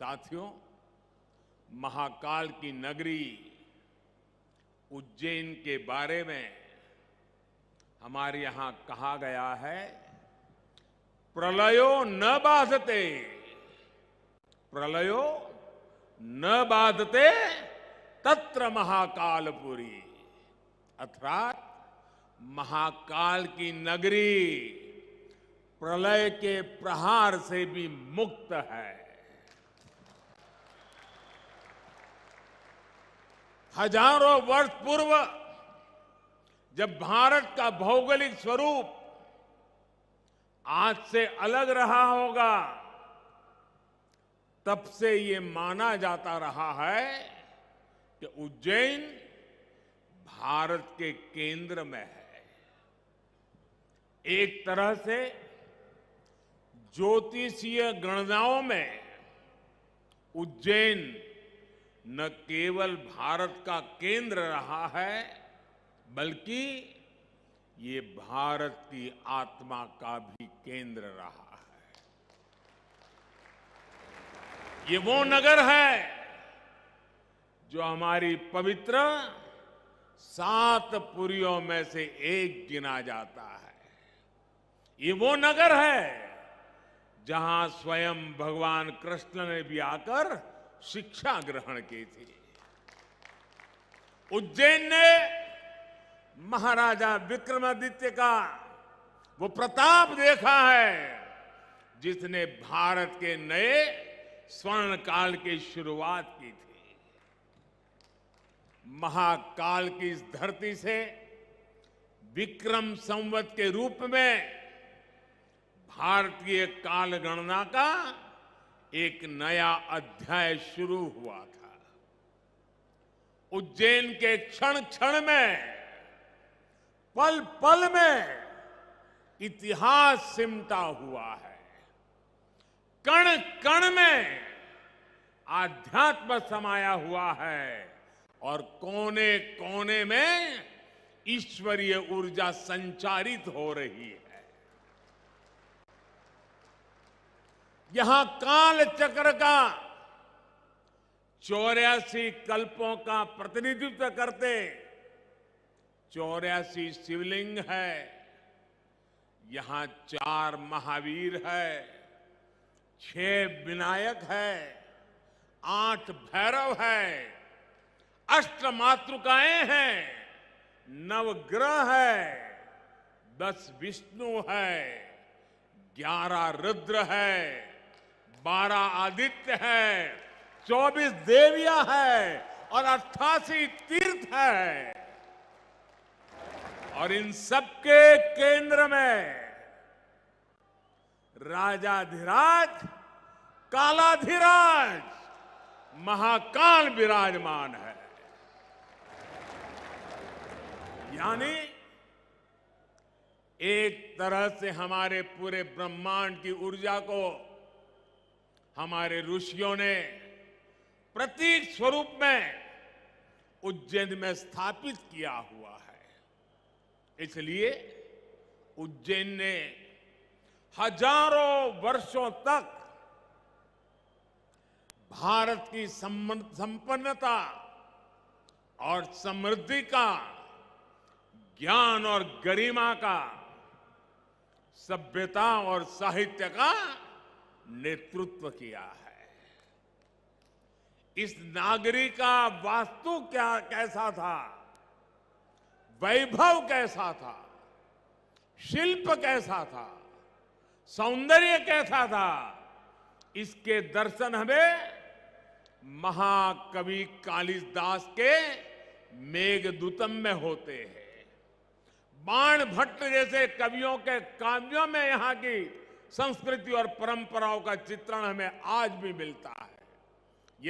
साथियों महाकाल की नगरी उज्जैन के बारे में हमारे यहां कहा गया है प्रलयो न बाधते प्रलयो न बाधते तत्र महाकालपुरी अर्थात महाकाल की नगरी प्रलय के प्रहार से भी मुक्त है हजारों वर्ष पूर्व जब भारत का भौगोलिक स्वरूप आज से अलग रहा होगा तब से ये माना जाता रहा है कि उज्जैन भारत के केंद्र में है एक तरह से ज्योतिषीय गणनाओं में उज्जैन न केवल भारत का केंद्र रहा है बल्कि ये भारत की आत्मा का भी केंद्र रहा है ये वो नगर है जो हमारी पवित्र सात पुरियों में से एक गिना जाता है ये वो नगर है जहां स्वयं भगवान कृष्ण ने भी आकर शिक्षा ग्रहण की थी उज्जैन ने महाराजा विक्रमादित्य का वो प्रताप देखा है जिसने भारत के नए स्वर्ण काल की शुरुआत की थी महाकाल की इस धरती से विक्रम संवत के रूप में भारतीय काल गणना का एक नया अध्याय शुरू हुआ था उज्जैन के क्षण क्षण में पल पल में इतिहास सिमटा हुआ है कण कण में आध्यात्म समाया हुआ है और कोने कोने में ईश्वरीय ऊर्जा संचारित हो रही है यहां काल चक्र का चौरासी कल्पों का प्रतिनिधित्व करते चौरासी शिवलिंग है यहां चार महावीर है छह विनायक है आठ भैरव है अष्ट मातृकाएं हैं नवग्रह है दस विष्णु है ग्यारह रुद्र है बारह आदित्य है चौबीस देविया है और अट्ठासी तीर्थ है और इन सबके केंद्र में राजाधिराज कालाधिराज महाकाल विराजमान है यानी एक तरह से हमारे पूरे ब्रह्मांड की ऊर्जा को हमारे ऋषियों ने प्रतीक स्वरूप में उज्जैन में स्थापित किया हुआ है इसलिए उज्जैन ने हजारों वर्षों तक भारत की संपन्नता और समृद्धि का ज्ञान और गरिमा का सभ्यता और साहित्य का नेतृत्व किया है इस नागरिक का वास्तु क्या कैसा था वैभव कैसा था शिल्प कैसा था सौंदर्य कैसा था इसके दर्शन हमें महाकवि कालिदास के मेघदूतम में होते हैं बाण भट्ट जैसे कवियों के काव्यों में यहां की संस्कृति और परंपराओं का चित्रण हमें आज भी मिलता है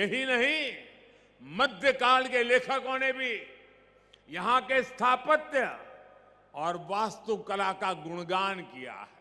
यही नहीं मध्यकाल के लेखकों ने भी यहां के स्थापत्य और वास्तुकला का गुणगान किया है